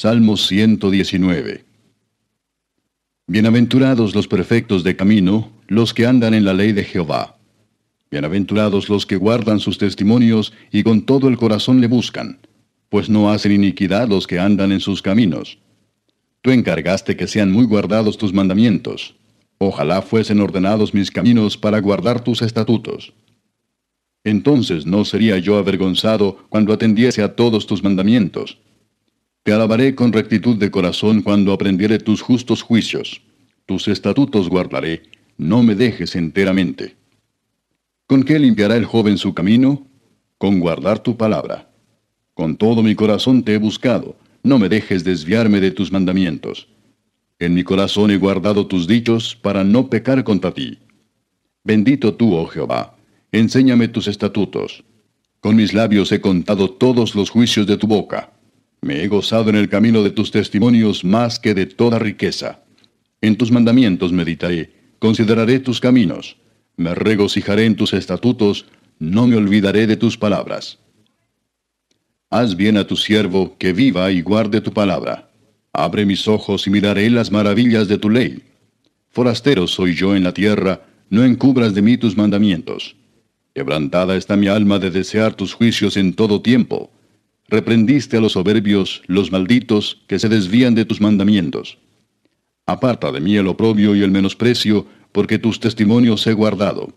Salmo 119. Bienaventurados los perfectos de camino, los que andan en la ley de Jehová. Bienaventurados los que guardan sus testimonios y con todo el corazón le buscan, pues no hacen iniquidad los que andan en sus caminos. Tú encargaste que sean muy guardados tus mandamientos. Ojalá fuesen ordenados mis caminos para guardar tus estatutos. Entonces no sería yo avergonzado cuando atendiese a todos tus mandamientos te alabaré con rectitud de corazón cuando aprendiere tus justos juicios. Tus estatutos guardaré, no me dejes enteramente. ¿Con qué limpiará el joven su camino? Con guardar tu palabra. Con todo mi corazón te he buscado, no me dejes desviarme de tus mandamientos. En mi corazón he guardado tus dichos para no pecar contra ti. Bendito tú, oh Jehová, enséñame tus estatutos. Con mis labios he contado todos los juicios de tu boca. Me he gozado en el camino de tus testimonios más que de toda riqueza. En tus mandamientos meditaré, consideraré tus caminos, me regocijaré en tus estatutos, no me olvidaré de tus palabras. Haz bien a tu siervo que viva y guarde tu palabra. Abre mis ojos y miraré las maravillas de tu ley. Forastero soy yo en la tierra, no encubras de mí tus mandamientos. Quebrantada está mi alma de desear tus juicios en todo tiempo reprendiste a los soberbios, los malditos, que se desvían de tus mandamientos. Aparta de mí el oprobio y el menosprecio, porque tus testimonios he guardado.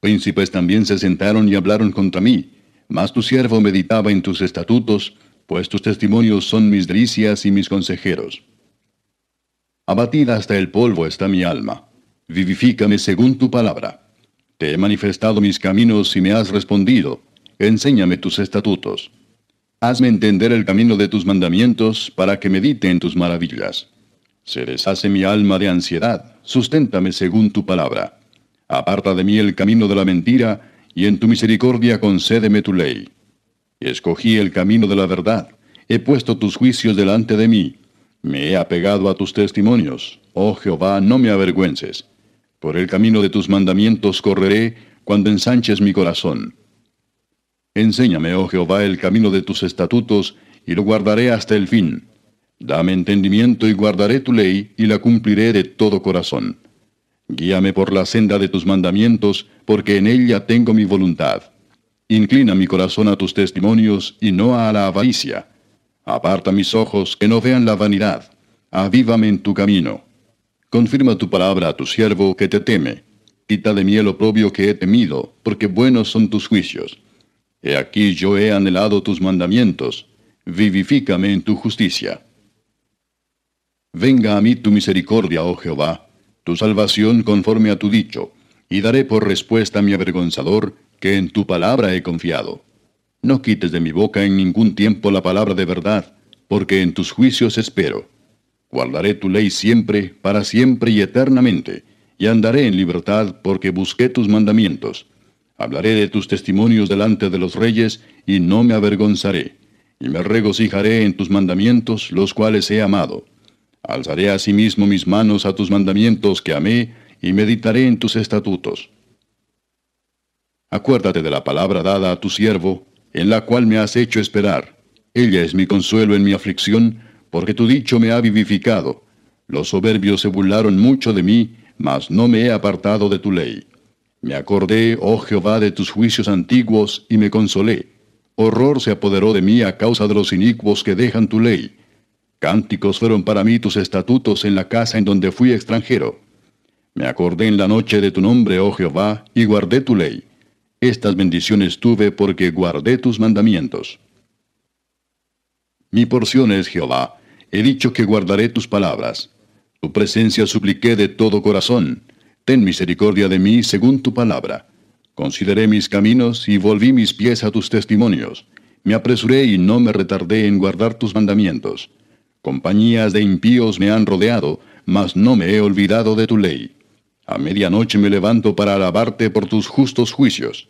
Príncipes también se sentaron y hablaron contra mí, mas tu siervo meditaba en tus estatutos, pues tus testimonios son mis delicias y mis consejeros. Abatida hasta el polvo está mi alma. Vivifícame según tu palabra. Te he manifestado mis caminos y me has respondido. Enséñame tus estatutos. Hazme entender el camino de tus mandamientos, para que medite en tus maravillas. Se deshace mi alma de ansiedad, susténtame según tu palabra. Aparta de mí el camino de la mentira, y en tu misericordia concédeme tu ley. Escogí el camino de la verdad, he puesto tus juicios delante de mí, me he apegado a tus testimonios. Oh Jehová, no me avergüences. Por el camino de tus mandamientos correré cuando ensanches mi corazón. Enséñame, oh Jehová, el camino de tus estatutos, y lo guardaré hasta el fin. Dame entendimiento y guardaré tu ley, y la cumpliré de todo corazón. Guíame por la senda de tus mandamientos, porque en ella tengo mi voluntad. Inclina mi corazón a tus testimonios y no a la avaricia. Aparta mis ojos, que no vean la vanidad. Avívame en tu camino. Confirma tu palabra a tu siervo que te teme. Quita de mí el oprobio que he temido, porque buenos son tus juicios. He aquí yo he anhelado tus mandamientos, vivifícame en tu justicia. Venga a mí tu misericordia, oh Jehová, tu salvación conforme a tu dicho, y daré por respuesta a mi avergonzador, que en tu palabra he confiado. No quites de mi boca en ningún tiempo la palabra de verdad, porque en tus juicios espero. Guardaré tu ley siempre, para siempre y eternamente, y andaré en libertad porque busqué tus mandamientos. Hablaré de tus testimonios delante de los reyes, y no me avergonzaré. Y me regocijaré en tus mandamientos, los cuales he amado. Alzaré asimismo mis manos a tus mandamientos que amé, y meditaré en tus estatutos. Acuérdate de la palabra dada a tu siervo, en la cual me has hecho esperar. Ella es mi consuelo en mi aflicción, porque tu dicho me ha vivificado. Los soberbios se burlaron mucho de mí, mas no me he apartado de tu ley. Me acordé, oh Jehová, de tus juicios antiguos y me consolé. Horror se apoderó de mí a causa de los inicuos que dejan tu ley. Cánticos fueron para mí tus estatutos en la casa en donde fui extranjero. Me acordé en la noche de tu nombre, oh Jehová, y guardé tu ley. Estas bendiciones tuve porque guardé tus mandamientos. Mi porción es Jehová. He dicho que guardaré tus palabras. Tu presencia supliqué de todo corazón. Ten misericordia de mí según tu palabra. Consideré mis caminos y volví mis pies a tus testimonios. Me apresuré y no me retardé en guardar tus mandamientos. Compañías de impíos me han rodeado, mas no me he olvidado de tu ley. A medianoche me levanto para alabarte por tus justos juicios.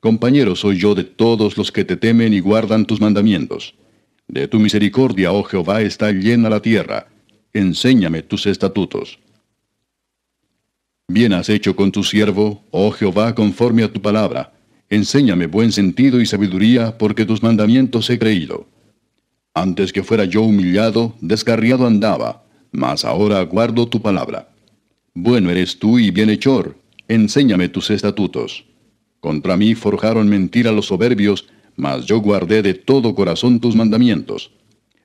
Compañero soy yo de todos los que te temen y guardan tus mandamientos. De tu misericordia, oh Jehová, está llena la tierra. Enséñame tus estatutos. Bien has hecho con tu siervo, oh Jehová, conforme a tu palabra. Enséñame buen sentido y sabiduría, porque tus mandamientos he creído. Antes que fuera yo humillado, descarriado andaba, mas ahora guardo tu palabra. Bueno eres tú y bienhechor, enséñame tus estatutos. Contra mí forjaron mentira los soberbios, mas yo guardé de todo corazón tus mandamientos.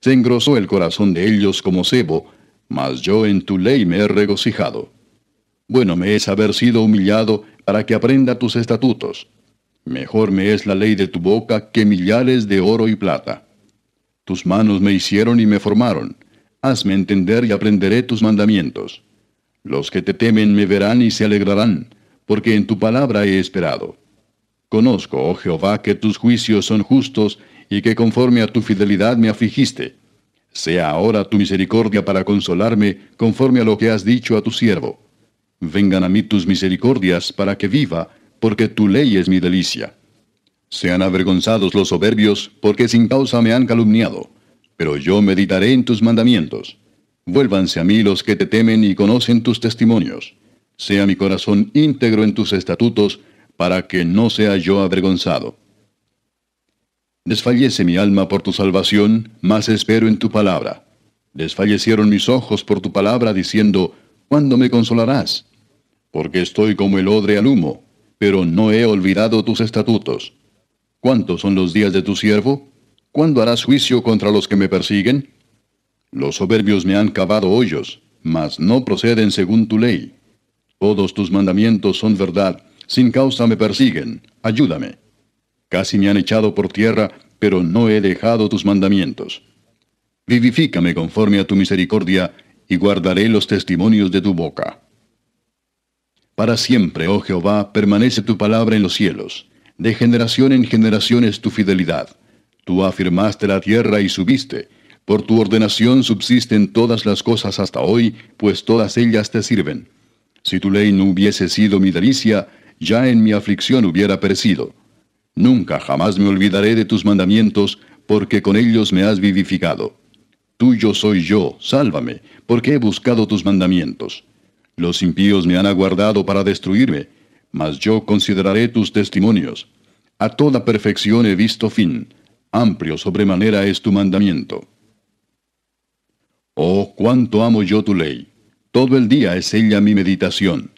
Se engrosó el corazón de ellos como cebo, mas yo en tu ley me he regocijado. Bueno me es haber sido humillado para que aprenda tus estatutos. Mejor me es la ley de tu boca que millares de oro y plata. Tus manos me hicieron y me formaron. Hazme entender y aprenderé tus mandamientos. Los que te temen me verán y se alegrarán, porque en tu palabra he esperado. Conozco, oh Jehová, que tus juicios son justos y que conforme a tu fidelidad me afligiste. Sea ahora tu misericordia para consolarme conforme a lo que has dicho a tu siervo. Vengan a mí tus misericordias para que viva, porque tu ley es mi delicia. Sean avergonzados los soberbios, porque sin causa me han calumniado. Pero yo meditaré en tus mandamientos. Vuélvanse a mí los que te temen y conocen tus testimonios. Sea mi corazón íntegro en tus estatutos, para que no sea yo avergonzado. Desfallece mi alma por tu salvación, mas espero en tu palabra. Desfallecieron mis ojos por tu palabra, diciendo, ¿cuándo me consolarás? porque estoy como el odre al humo, pero no he olvidado tus estatutos. ¿Cuántos son los días de tu siervo? ¿Cuándo harás juicio contra los que me persiguen? Los soberbios me han cavado hoyos, mas no proceden según tu ley. Todos tus mandamientos son verdad, sin causa me persiguen, ayúdame. Casi me han echado por tierra, pero no he dejado tus mandamientos. Vivifícame conforme a tu misericordia, y guardaré los testimonios de tu boca. Para siempre, oh Jehová, permanece tu palabra en los cielos. De generación en generación es tu fidelidad. Tú afirmaste la tierra y subiste. Por tu ordenación subsisten todas las cosas hasta hoy, pues todas ellas te sirven. Si tu ley no hubiese sido mi delicia, ya en mi aflicción hubiera perecido. Nunca jamás me olvidaré de tus mandamientos, porque con ellos me has vivificado. Tuyo soy yo, sálvame, porque he buscado tus mandamientos. Los impíos me han aguardado para destruirme, mas yo consideraré tus testimonios. A toda perfección he visto fin, amplio sobremanera es tu mandamiento. Oh, cuánto amo yo tu ley. Todo el día es ella mi meditación.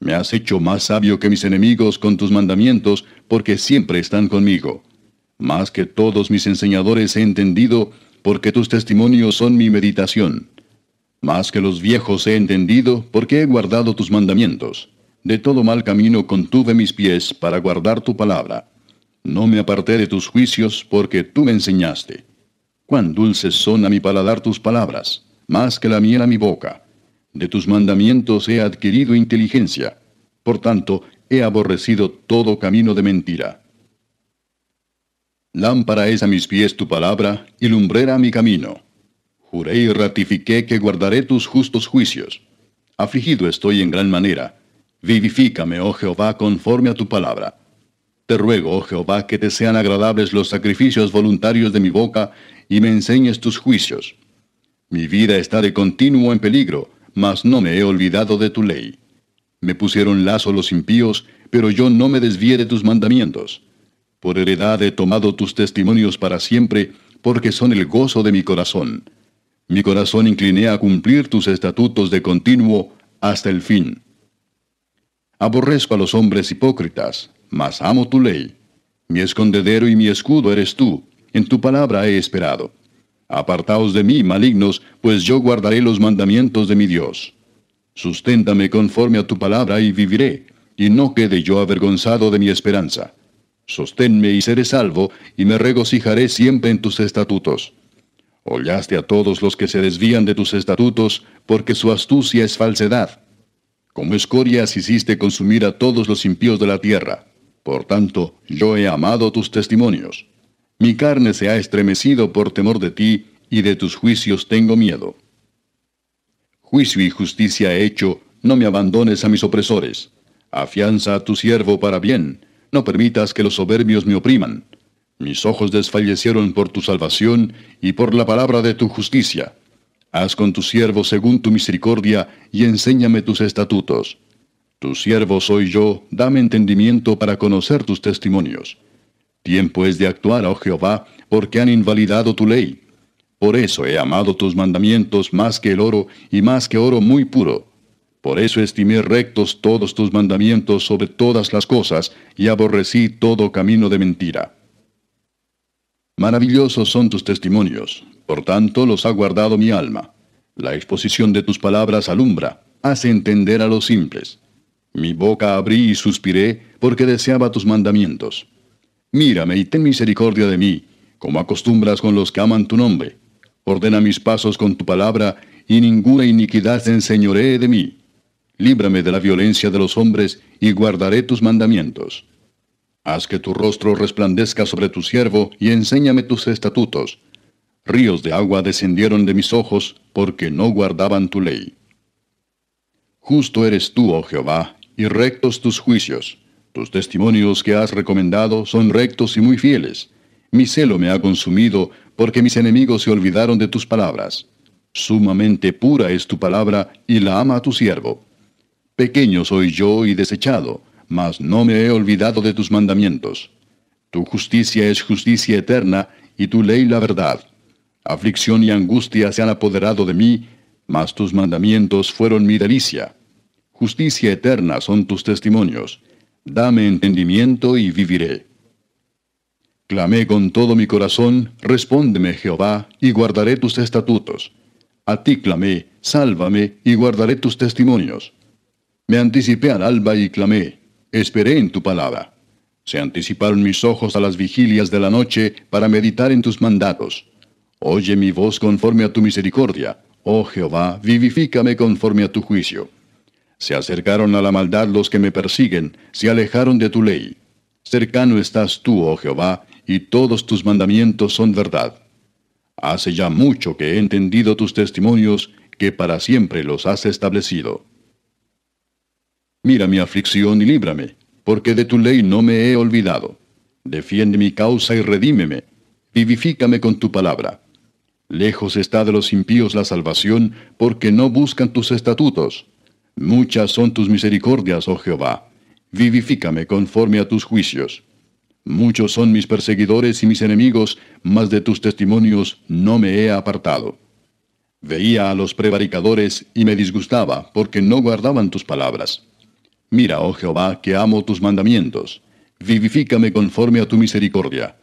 Me has hecho más sabio que mis enemigos con tus mandamientos, porque siempre están conmigo. Más que todos mis enseñadores he entendido, porque tus testimonios son mi meditación. Más que los viejos he entendido, porque he guardado tus mandamientos. De todo mal camino contuve mis pies para guardar tu palabra. No me aparté de tus juicios, porque tú me enseñaste. Cuán dulces son a mi paladar tus palabras, más que la miel a mi boca. De tus mandamientos he adquirido inteligencia. Por tanto, he aborrecido todo camino de mentira. Lámpara es a mis pies tu palabra y lumbrera mi camino. Juré y ratifiqué que guardaré tus justos juicios. Afligido estoy en gran manera. Vivifícame, oh Jehová, conforme a tu palabra. Te ruego, oh Jehová, que te sean agradables los sacrificios voluntarios de mi boca y me enseñes tus juicios. Mi vida está de continuo en peligro, mas no me he olvidado de tu ley. Me pusieron lazo los impíos, pero yo no me desvié de tus mandamientos. Por heredad he tomado tus testimonios para siempre, porque son el gozo de mi corazón. Mi corazón incliné a cumplir tus estatutos de continuo hasta el fin. Aborrezco a los hombres hipócritas, mas amo tu ley. Mi escondedero y mi escudo eres tú, en tu palabra he esperado. Apartaos de mí, malignos, pues yo guardaré los mandamientos de mi Dios. Susténtame conforme a tu palabra y viviré, y no quede yo avergonzado de mi esperanza. Sosténme y seré salvo, y me regocijaré siempre en tus estatutos. Hollaste a todos los que se desvían de tus estatutos, porque su astucia es falsedad. Como escorias hiciste consumir a todos los impíos de la tierra. Por tanto, yo he amado tus testimonios. Mi carne se ha estremecido por temor de ti, y de tus juicios tengo miedo. Juicio y justicia he hecho, no me abandones a mis opresores. Afianza a tu siervo para bien, no permitas que los soberbios me opriman mis ojos desfallecieron por tu salvación y por la palabra de tu justicia. Haz con tu siervo según tu misericordia y enséñame tus estatutos. Tu siervo soy yo, dame entendimiento para conocer tus testimonios. Tiempo es de actuar, oh Jehová, porque han invalidado tu ley. Por eso he amado tus mandamientos más que el oro y más que oro muy puro. Por eso estimé rectos todos tus mandamientos sobre todas las cosas y aborrecí todo camino de mentira. Maravillosos son tus testimonios, por tanto los ha guardado mi alma. La exposición de tus palabras alumbra, hace entender a los simples. Mi boca abrí y suspiré porque deseaba tus mandamientos. Mírame y ten misericordia de mí, como acostumbras con los que aman tu nombre. Ordena mis pasos con tu palabra y ninguna iniquidad se enseñoree de mí. Líbrame de la violencia de los hombres y guardaré tus mandamientos. Haz que tu rostro resplandezca sobre tu siervo, y enséñame tus estatutos. Ríos de agua descendieron de mis ojos, porque no guardaban tu ley. Justo eres tú, oh Jehová, y rectos tus juicios. Tus testimonios que has recomendado son rectos y muy fieles. Mi celo me ha consumido, porque mis enemigos se olvidaron de tus palabras. Sumamente pura es tu palabra, y la ama tu siervo. Pequeño soy yo y desechado mas no me he olvidado de tus mandamientos. Tu justicia es justicia eterna, y tu ley la verdad. Aflicción y angustia se han apoderado de mí, mas tus mandamientos fueron mi delicia. Justicia eterna son tus testimonios. Dame entendimiento y viviré. Clamé con todo mi corazón, respóndeme Jehová, y guardaré tus estatutos. A ti clamé, sálvame, y guardaré tus testimonios. Me anticipé al alba y clamé, Esperé en tu palabra. Se anticiparon mis ojos a las vigilias de la noche para meditar en tus mandatos. Oye mi voz conforme a tu misericordia. Oh Jehová, vivifícame conforme a tu juicio. Se acercaron a la maldad los que me persiguen, se alejaron de tu ley. Cercano estás tú, oh Jehová, y todos tus mandamientos son verdad. Hace ya mucho que he entendido tus testimonios, que para siempre los has establecido. Mira mi aflicción y líbrame, porque de tu ley no me he olvidado. Defiende mi causa y redímeme. Vivifícame con tu palabra. Lejos está de los impíos la salvación, porque no buscan tus estatutos. Muchas son tus misericordias, oh Jehová. Vivifícame conforme a tus juicios. Muchos son mis perseguidores y mis enemigos, mas de tus testimonios no me he apartado. Veía a los prevaricadores y me disgustaba, porque no guardaban tus palabras. Mira, oh Jehová, que amo tus mandamientos. Vivifícame conforme a tu misericordia.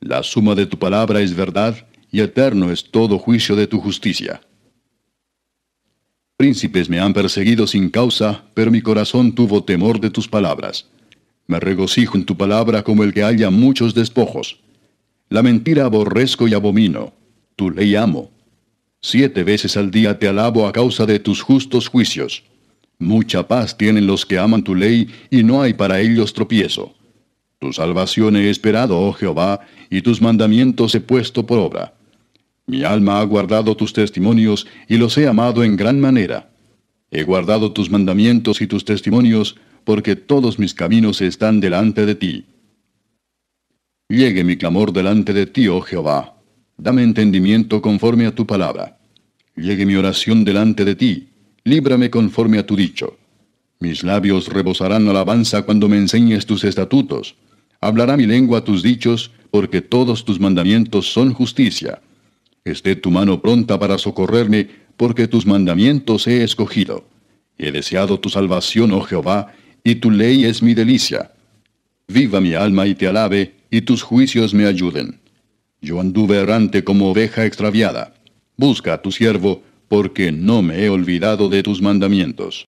La suma de tu palabra es verdad, y eterno es todo juicio de tu justicia. Príncipes me han perseguido sin causa, pero mi corazón tuvo temor de tus palabras. Me regocijo en tu palabra como el que haya muchos despojos. La mentira aborrezco y abomino. Tu ley amo. Siete veces al día te alabo a causa de tus justos juicios. Mucha paz tienen los que aman tu ley, y no hay para ellos tropiezo. Tu salvación he esperado, oh Jehová, y tus mandamientos he puesto por obra. Mi alma ha guardado tus testimonios, y los he amado en gran manera. He guardado tus mandamientos y tus testimonios, porque todos mis caminos están delante de ti. Llegue mi clamor delante de ti, oh Jehová. Dame entendimiento conforme a tu palabra. Llegue mi oración delante de ti líbrame conforme a tu dicho. Mis labios rebosarán alabanza cuando me enseñes tus estatutos. Hablará mi lengua tus dichos, porque todos tus mandamientos son justicia. Esté tu mano pronta para socorrerme, porque tus mandamientos he escogido. He deseado tu salvación, oh Jehová, y tu ley es mi delicia. Viva mi alma y te alabe, y tus juicios me ayuden. Yo anduve errante como oveja extraviada. Busca a tu siervo, porque no me he olvidado de tus mandamientos.